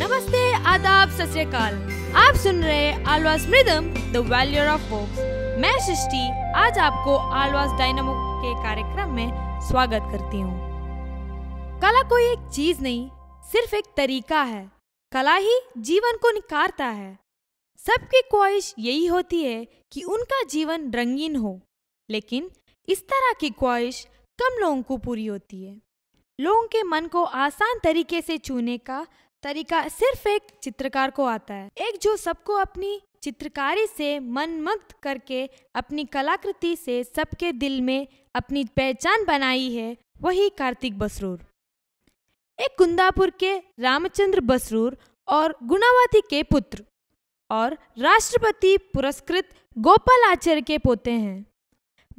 नमस्ते आदाब सत आप सुन रहे हैं आलवास मृदम द वैल्यूर ऑफ होप मैं सृष्टि आज आपको आलवास डायनामो के कार्यक्रम में स्वागत करती हूँ कला कोई एक चीज नहीं सिर्फ एक तरीका है कला ही जीवन को निकारता है सबकी ख्वाहिश यही होती है कि उनका जीवन रंगीन हो लेकिन इस तरह की ख्वाहिश कम लोगों को पूरी होती है लोगों के मन को आसान तरीके से छूने का तरीका सिर्फ एक चित्रकार को आता है एक जो सबको अपनी चित्रकारी से मनमुग्ध करके अपनी कलाकृति से सबके दिल में अपनी पहचान बनाई है वही कार्तिक बसरूर एक कुंदापुर के रामचंद्र बसरूर और गुणावती के पुत्र और राष्ट्रपति पुरस्कृत गोपाल आचार्य के पोते हैं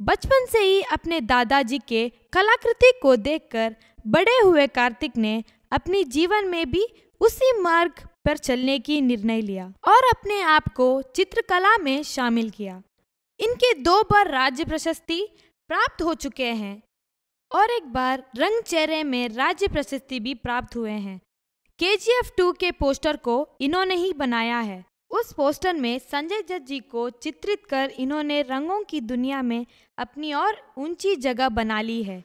बचपन से ही अपने दादाजी के कलाकृति को देखकर बड़े हुए कार्तिक ने अपने जीवन में भी उसी मार्ग पर चलने की निर्णय लिया और अपने आप को चित्रकला में शामिल किया इनके दो बार राज्य प्रशस्ति प्राप्त हो चुके हैं और एक बार रंग चेहरे में राज्य प्रशस्ति भी प्राप्त हुए हैं के जी एफ टू के पोस्टर को इन्होंने ही बनाया है उस पोस्टर में संजय दत्त जी को चित्रित कर इन्होंने रंगों की दुनिया में अपनी और ऊंची जगह बना ली है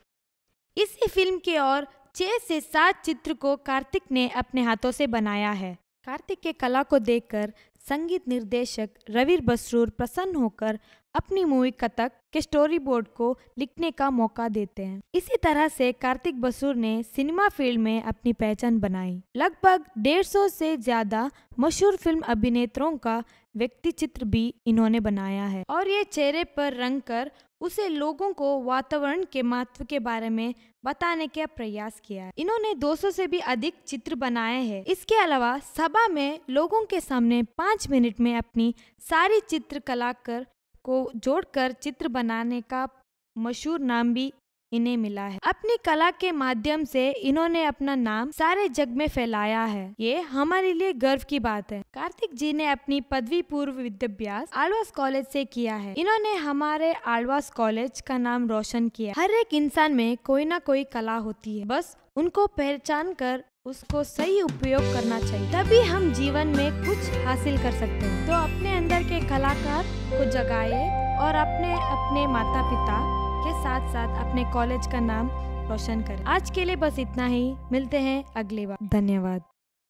इसी फिल्म के और छह से सात चित्र को कार्तिक ने अपने हाथों से बनाया है कार्तिक के कला को देखकर संगीत निर्देशक रविर बसरूर प्रसन्न होकर अपनी मूवी कथक के स्टोरी बोर्ड को लिखने का मौका देते हैं इसी तरह से कार्तिक बसुर ने सिनेमा फील्ड में अपनी पहचान बनाई लगभग डेढ़ सौ से ज्यादा मशहूर फिल्म अभिनेत्रों का व्यक्ति चित्र भी इन्होंने बनाया है और ये चेहरे पर रंग कर उसे लोगों को वातावरण के महत्व के बारे में बताने का प्रयास किया है इन्होंने 200 से भी अधिक चित्र बनाए हैं इसके अलावा सभा में लोगों के सामने पाँच मिनट में अपनी सारी चित्रकला कर को जोड़कर चित्र बनाने का मशहूर नाम भी इन्हें मिला है अपनी कला के माध्यम से इन्होंने अपना नाम सारे जग में फैलाया है ये हमारे लिए गर्व की बात है कार्तिक जी ने अपनी पदवी पूर्व विद्याभ्यास आलवास कॉलेज से किया है इन्होंने हमारे आलवास कॉलेज का नाम रोशन किया हर एक इंसान में कोई ना कोई कला होती है बस उनको पहचान कर उसको सही उपयोग करना चाहिए तभी हम जीवन में कुछ हासिल कर सकते हैं तो अपने अंदर के कलाकार को जगाए और अपने अपने माता पिता के साथ साथ अपने कॉलेज का नाम रोशन करें आज के लिए बस इतना ही मिलते हैं अगली बार धन्यवाद